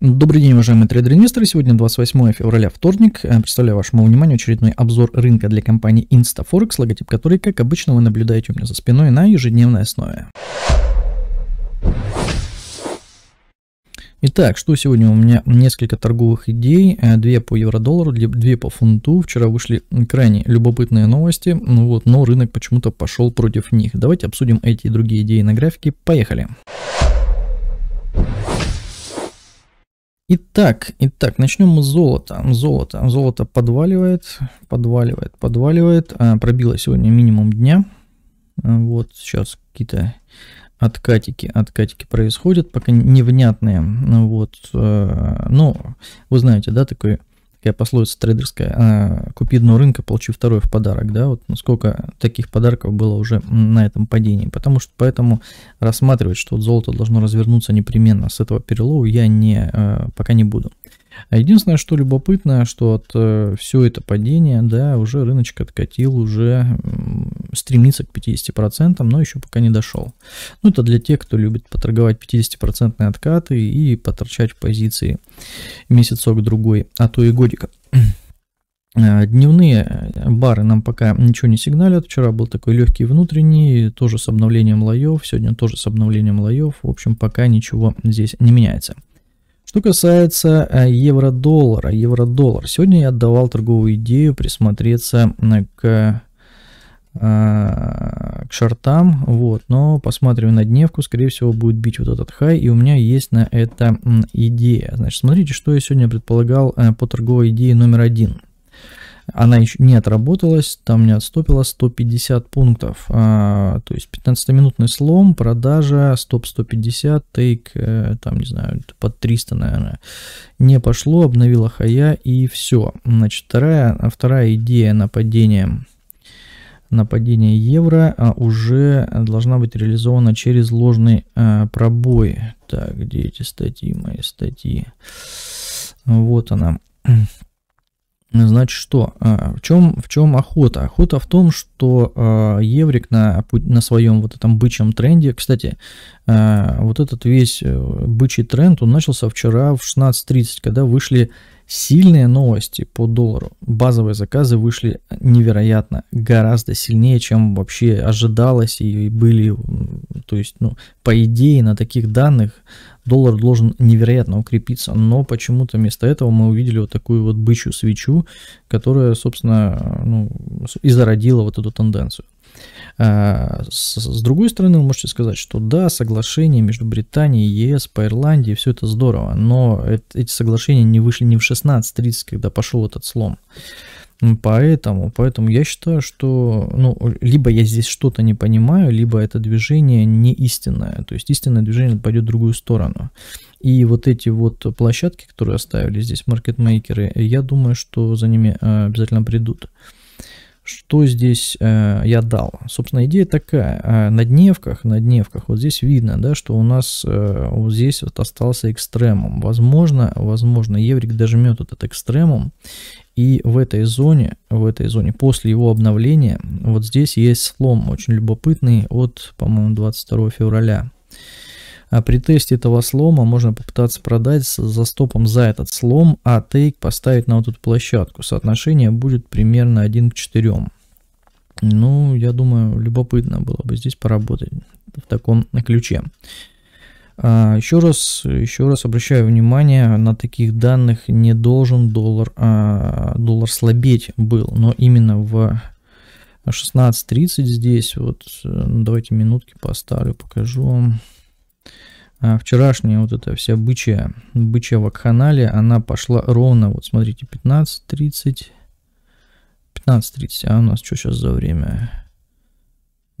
Добрый день, уважаемые трейдеры инвесторы. Сегодня 28 февраля, вторник. Э, представляю вашему вниманию очередной обзор рынка для компании InstaForex, логотип которой, как обычно, вы наблюдаете у меня за спиной на ежедневной основе. Итак, что сегодня у меня несколько торговых идей, э, две по евро-доллару, две по фунту. Вчера вышли крайне любопытные новости, ну вот, но рынок почему-то пошел против них. Давайте обсудим эти и другие идеи на графике. Поехали! Поехали! Итак, итак, начнем мы с золота. Золото. Золото подваливает, подваливает, подваливает. А, пробило сегодня минимум дня. А, вот сейчас какие-то откатики, откатики происходят, пока невнятные. Вот, а, ну, вы знаете, да, такой такая пословица трейдерская, а, купи дно рынка, получи второй в подарок, да, вот насколько ну, таких подарков было уже на этом падении, потому что поэтому рассматривать, что вот золото должно развернуться непременно с этого перелова, я не, э, пока не буду. А единственное, что любопытно, что от э, все это падение, да, уже рыночек откатил уже стремится к 50%, но еще пока не дошел. Ну, это для тех, кто любит поторговать 50% откаты и поторчать в позиции месяцок-другой, а то и годика. А, дневные э, бары нам пока ничего не сигналят. Вчера был такой легкий внутренний, тоже с обновлением лоев. Сегодня тоже с обновлением лоев. В общем, пока ничего здесь не меняется. Что касается э, евро-доллара, евро-доллар. Сегодня я отдавал торговую идею присмотреться к Э, к шортам, вот, но посмотрим на дневку, скорее всего будет бить вот этот хай, и у меня есть на это идея. Значит, смотрите, что я сегодня предполагал э, по торговой идее номер один. Она еще не отработалась, там не отступила 150 пунктов, а, то есть 15-минутный слом, продажа, стоп 150, тейк, э, там, не знаю, под 300, наверное, не пошло, обновила хая и все. Значит, вторая, вторая идея нападения – нападение евро а, уже а, должна быть реализована через ложный а, пробой. Так, где эти статьи, мои статьи? Вот она. Значит, что? В чем, в чем охота? Охота в том, что Еврик на, на своем вот этом бычьем тренде, кстати, вот этот весь э, бычий тренд, он начался вчера в 16.30, когда вышли Сильные новости по доллару. Базовые заказы вышли невероятно, гораздо сильнее, чем вообще ожидалось и были. То есть, ну, по идее, на таких данных доллар должен невероятно укрепиться, но почему-то вместо этого мы увидели вот такую вот бычью свечу, которая, собственно, ну, и зародила вот эту тенденцию. А, с, с другой стороны, вы можете сказать, что да, соглашение между Британией и ЕС по Ирландии, все это здорово, но это, эти соглашения не вышли не в 16.30, когда пошел этот слом. Ну, поэтому, поэтому я считаю, что ну, либо я здесь что-то не понимаю, либо это движение не истинное. То есть истинное движение пойдет в другую сторону. И вот эти вот площадки, которые оставили здесь маркетмейкеры, я думаю, что за ними а, обязательно придут. Что здесь э, я дал? Собственно, идея такая. Э, на дневках, на дневках, вот здесь видно, да, что у нас э, вот здесь вот остался экстремум. Возможно, возможно, еврик дожмет этот экстремум. И в этой зоне, в этой зоне, после его обновления, вот здесь есть слом очень любопытный от, по-моему, 22 февраля. А при тесте этого слома можно попытаться продать за стопом за этот слом, а тейк поставить на вот эту площадку. Соотношение будет примерно 1 к 4. Ну, я думаю, любопытно было бы здесь поработать в таком ключе. А, еще раз, еще раз обращаю внимание, на таких данных не должен доллар, а, доллар слабеть был, но именно в 16.30 здесь, вот э, ну, давайте минутки поставлю, покажу вам а вчерашняя вот эта вся бычья, бычья вакханалия, она пошла ровно, вот смотрите, 15.30, 15.30, а у нас что сейчас за время?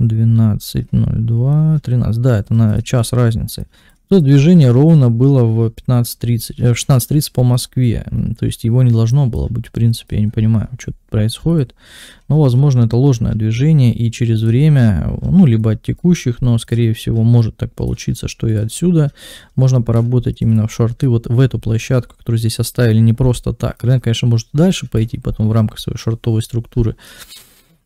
12.02, 13, да, это на час разницы. То ну, движение ровно было в 15.30, э, в 16.30 по Москве. То есть его не должно было быть, в принципе, я не понимаю, что тут происходит. Но, возможно, это ложное движение, и через время, ну, либо от текущих, но, скорее всего, может так получиться, что и отсюда можно поработать именно в шорты, вот в эту площадку, которую здесь оставили не просто так. Рынок, конечно, может дальше пойти потом в рамках своей шортовой структуры,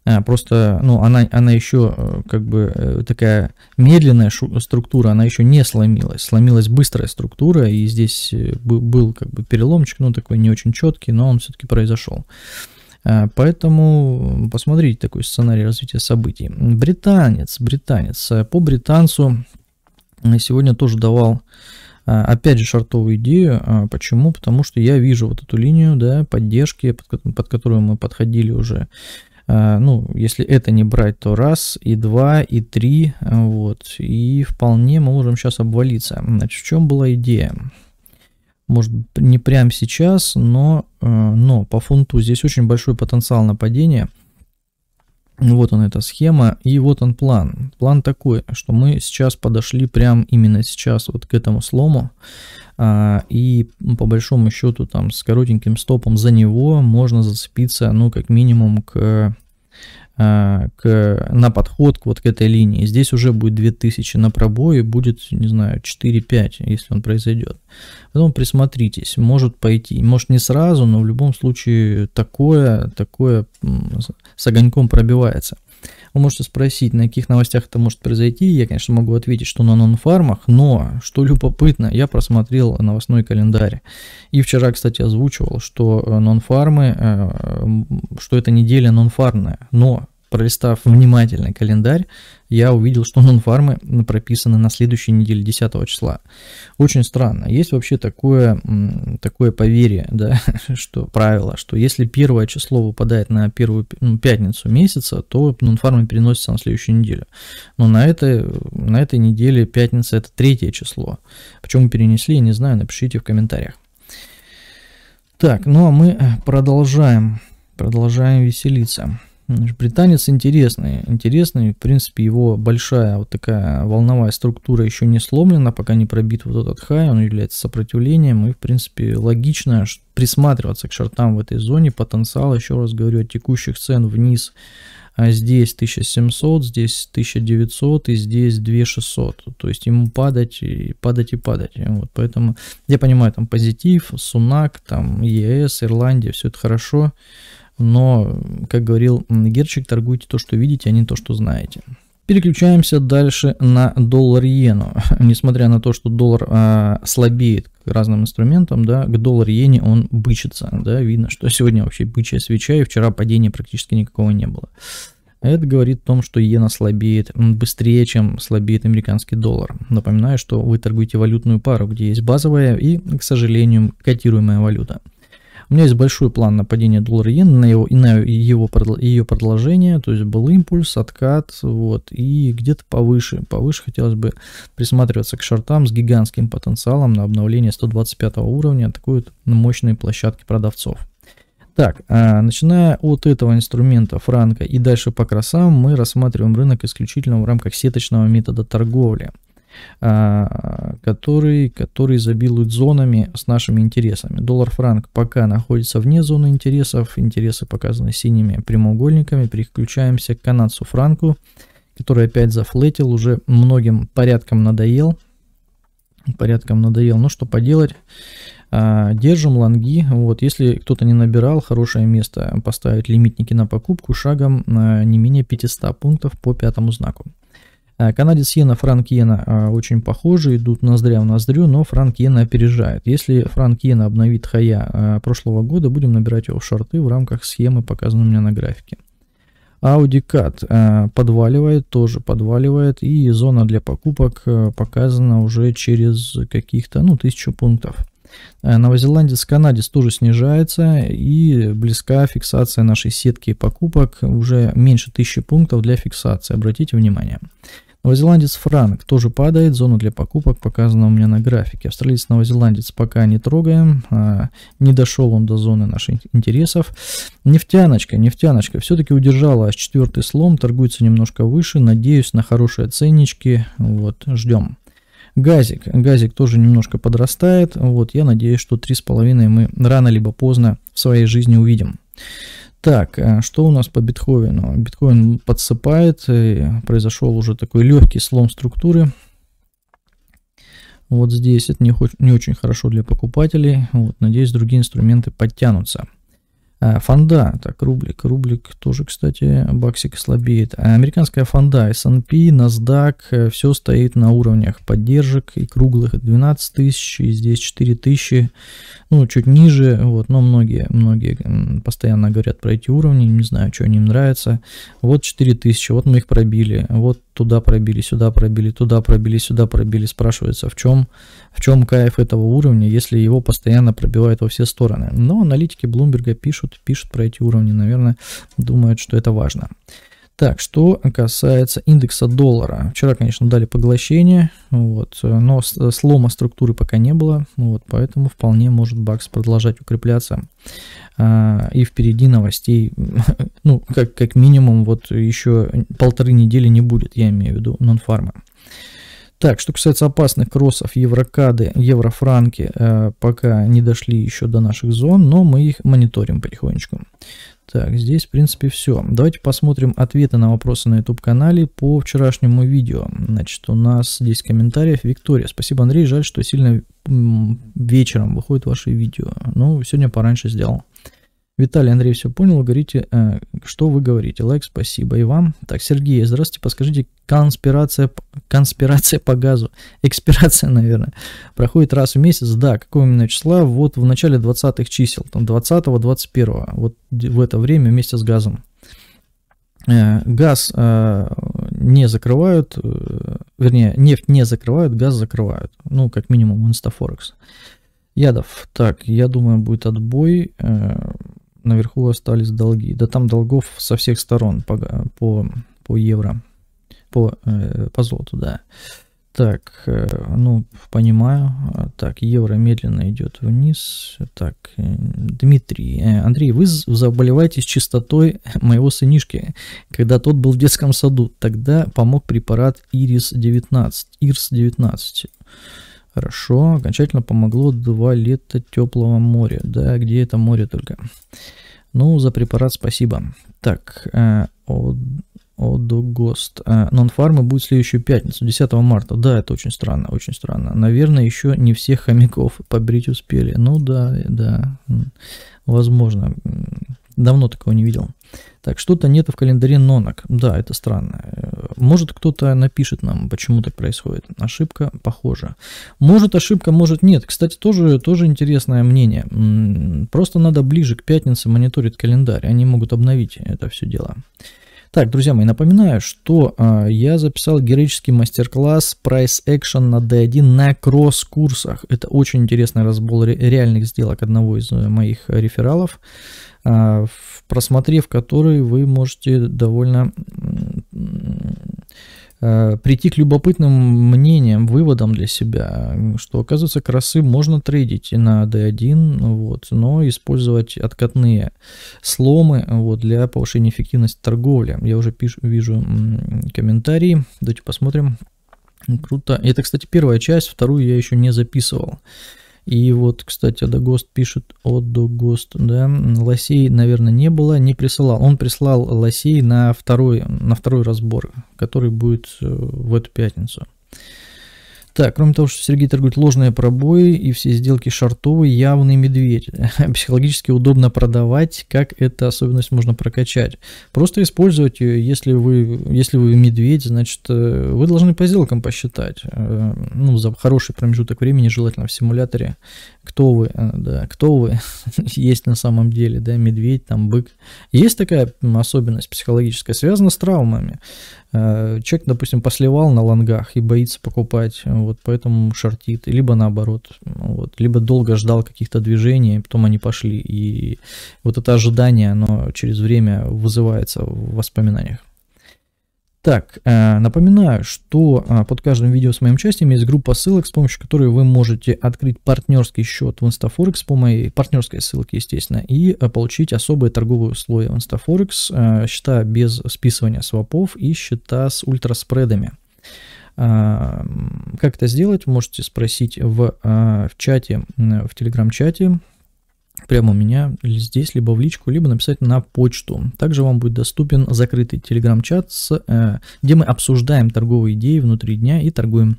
а, просто, ну, она, она еще э, как бы э, такая медленная структура, она еще не сломилась. Сломилась быстрая структура, и здесь э, был как бы переломчик, ну, такой не очень четкий, но он все-таки произошел. А, поэтому посмотрите такой сценарий развития событий. Британец, британец. По британцу сегодня тоже давал опять же шартовую идею. А, почему? Потому что я вижу вот эту линию да, поддержки, под, под которую мы подходили уже а, ну, если это не брать, то раз, и два, и три, а, вот, и вполне мы можем сейчас обвалиться. Значит, в чем была идея? Может, не прямо сейчас, но, а, но по фунту здесь очень большой потенциал нападения – ну, вот он эта схема, и вот он план. План такой, что мы сейчас подошли прям именно сейчас вот к этому слому, а, и по большому счету там с коротеньким стопом за него можно зацепиться, ну, как минимум к Э, к, на подход вот к этой линии. Здесь уже будет 2000 на пробое, будет, не знаю, 4-5, если он произойдет. Потом присмотритесь, может пойти, может не сразу, но в любом случае такое, такое с огоньком пробивается. Вы можете спросить, на каких новостях это может произойти. Я, конечно, могу ответить, что на нонфармах, но, что любопытно, я просмотрел новостной календарь. И вчера, кстати, озвучивал, что э, нонфармы, э, что эта неделя нонфармная. Но пролистав внимательно календарь, я увидел, что нонфармы прописаны на следующей неделе 10 числа. Очень странно. Есть вообще такое, такое поверье, да, что правило, что если первое число выпадает на первую ну, пятницу месяца, то нонфармы переносятся на следующую неделю. Но на, этой на этой неделе пятница это третье число. Почему перенесли, я не знаю, напишите в комментариях. Так, ну а мы э, продолжаем, продолжаем веселиться. Британец интересный, интересный, в принципе, его большая вот такая волновая структура еще не сломлена, пока не пробит вот этот хай, он является сопротивлением, и, в принципе, логично присматриваться к шортам в этой зоне, потенциал, еще раз говорю, от текущих цен вниз, а здесь 1700, здесь 1900 и здесь 2600, то есть ему падать и падать и падать, вот, поэтому я понимаю, там позитив, Сунак, там ЕС, Ирландия, все это хорошо, но, как говорил Герчик, торгуйте то, что видите, а не то, что знаете. Переключаемся дальше на доллар-иену. Несмотря на то, что доллар э, слабеет к разным инструментам, да, к доллар-иене он бычится. Да, видно, что сегодня вообще бычья свеча, и вчера падения практически никакого не было. Это говорит о том, что иена слабеет быстрее, чем слабеет американский доллар. Напоминаю, что вы торгуете валютную пару, где есть базовая и, к сожалению, котируемая валюта. У меня есть большой план нападения доллара иен, на его, и на его, ее продолжение, то есть был импульс, откат, вот, и где-то повыше, повыше хотелось бы присматриваться к шортам с гигантским потенциалом на обновление 125 уровня, такой вот мощные площадки продавцов. Так, а, начиная от этого инструмента франка и дальше по красам, мы рассматриваем рынок исключительно в рамках сеточного метода торговли – а, который, который изобилует зонами с нашими интересами. Доллар-франк пока находится вне зоны интересов, интересы показаны синими прямоугольниками. Переключаемся к канадцу-франку, который опять зафлетил, уже многим порядком надоел. Порядком надоел, Но ну, что поделать. А, держим лонги, вот, если кто-то не набирал, хорошее место поставить лимитники на покупку шагом а, не менее 500 пунктов по пятому знаку. Э, канадец иена, франк иена э, очень похожи, идут ноздря в ноздрю, но франк иена опережает. Если франк иена обновит хая э, прошлого года, будем набирать его в шорты в рамках схемы, показанной у меня на графике. Audi CAT подваливает, тоже подваливает, и зона для покупок показана уже через каких-то, ну, тысячу пунктов. Э, новозеландец, канадец тоже снижается и близка фиксация нашей сетки покупок, уже меньше 1000 пунктов для фиксации, обратите внимание. Новозеландец франк тоже падает, Зону для покупок показана у меня на графике. Австралиец новозеландец пока не трогаем, а, не дошел он до зоны наших интересов. Нефтяночка, нефтяночка все-таки удержала четвертый слом, торгуется немножко выше, надеюсь на хорошие ценнички, вот, ждем. Газик. Газик тоже немножко подрастает. Вот, я надеюсь, что 3,5 мы рано либо поздно в своей жизни увидим. Так, э, что у нас по биткоину? Биткоин подсыпает, э, произошел уже такой легкий слом структуры. Вот здесь это не, не очень хорошо для покупателей. Вот, надеюсь, другие инструменты подтянутся. Э, фонда, так, рублик, рублик тоже, кстати, баксик слабеет. Э, американская фонда, S&P, NASDAQ, э, все стоит на уровнях поддержек и круглых 12 тысяч, и здесь 4 тысячи, ну, чуть ниже, вот, но многие, многие постоянно говорят про эти уровни, не знаю, что им нравится. Вот 4 тысячи, вот мы их пробили, вот туда пробили, сюда пробили, туда пробили, сюда пробили. Спрашивается, в чем, в чем кайф этого уровня, если его постоянно пробивают во все стороны. Но аналитики Блумберга пишут, пишут про эти уровни, наверное, думают, что это важно. Так, что касается индекса доллара. Вчера, конечно, дали поглощение, вот, но слома структуры пока не было, вот, поэтому вполне может бакс продолжать укрепляться. А, и впереди новостей, ну, как, как минимум, вот еще полторы недели не будет, я имею в виду нонфарма. Так, что касается опасных кроссов, еврокады, еврофранки э, пока не дошли еще до наших зон, но мы их мониторим потихонечку. Так, здесь, в принципе, все. Давайте посмотрим ответы на вопросы на YouTube-канале по вчерашнему видео. Значит, у нас 10 комментариев. Виктория, спасибо, Андрей. Жаль, что сильно вечером выходит ваше видео. Ну, сегодня пораньше сделал. Виталий Андрей все понял, говорите, э, что вы говорите. Лайк, спасибо и вам. Так, Сергей, здравствуйте, подскажите, конспирация, конспирация по газу, экспирация, наверное, проходит раз в месяц, да, какого именно числа? Вот в начале 20-х чисел, там 20-го, 21-го, вот в это время вместе с газом. Э, газ э, не закрывают, э, вернее, нефть не закрывают, газ закрывают, ну, как минимум, Инстафорекс. Ядов. Так, я думаю, будет отбой. Э, наверху остались долги. Да там долгов со всех сторон по, по, по евро, по, э, по золоту, да. Так, э, ну, понимаю. Так, евро медленно идет вниз. Так, э, Дмитрий, э, Андрей, вы заболеваете с чистотой моего сынишки, когда тот был в детском саду. Тогда помог препарат Ирис-19. Ирис 19 Хорошо, окончательно помогло два лета теплого моря. Да, где это море только? Ну, за препарат спасибо. Так, э, от, Одогост. Э, Нонфармы будет следующую пятницу, 10 марта. Да, это очень странно, очень странно. Наверное, еще не всех хомяков побрить успели. Ну да, да, возможно. Давно такого не видел. Так, что-то нет в календаре нонок. Да, это странно. Э, может, кто-то напишет нам, почему так происходит. Ошибка похожа. Может, ошибка, может, нет. Кстати, тоже, тоже интересное мнение. Просто надо ближе к пятнице мониторить календарь. Они могут обновить это все дело. Так, друзья мои, напоминаю, что э, я записал героический мастер-класс Price Action на D1 на кросс-курсах. Это очень интересный разбор реальных сделок одного из э, моих рефералов, э, просмотрев который вы можете довольно Э, прийти к любопытным мнениям, выводам для себя, что, оказывается, красы можно трейдить и на D1, вот, но использовать откатные сломы вот, для повышения эффективности торговли. Я уже пишу, вижу комментарии, давайте посмотрим. Круто. Это, кстати, первая часть, вторую я еще не записывал. И вот, кстати, Адагост пишет, Адагост, да, лосей, наверное, не было, не присылал. Он прислал лосей на второй, на второй разбор, который будет э, в эту пятницу. Так, кроме того, что Сергей торгует ложные пробои и все сделки шартовые, явный медведь. Психологически удобно продавать, как эту особенность можно прокачать. Просто использовать ее, если вы, если вы медведь, значит, э, вы должны по сделкам посчитать. Э, ну, за хороший промежуток времени, желательно в симуляторе, кто вы, э, да, кто вы есть на самом деле, да, медведь, там, бык. Есть такая особенность психологическая, связана с травмами. Э, человек, допустим, посливал на лонгах и боится покупать, э, вот поэтому шортит, либо наоборот, ну вот, либо долго ждал каких-то движений, потом они пошли, и вот это ожидание, оно через время вызывается в воспоминаниях. Так, э, напоминаю, что э, под каждым видео с моим участием есть группа ссылок, с помощью которой вы можете открыть партнерский счет в InstaForex по моей партнерской ссылке, естественно, и э, получить особые торговые условия в InstaForex, счета без списывания свопов и счета с ультраспредами. Как это сделать, можете спросить в, в чате, в телеграм-чате, прямо у меня здесь, либо в личку, либо написать на почту. Также вам будет доступен закрытый телеграм-чат, э, где мы обсуждаем торговые идеи внутри дня и торгуем.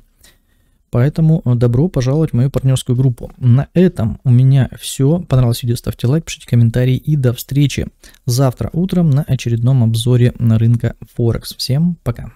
Поэтому э, добро пожаловать в мою партнерскую группу. На этом у меня все. Понравилось видео, ставьте лайк, пишите комментарии и до встречи завтра утром на очередном обзоре на рынка Форекс. Всем пока!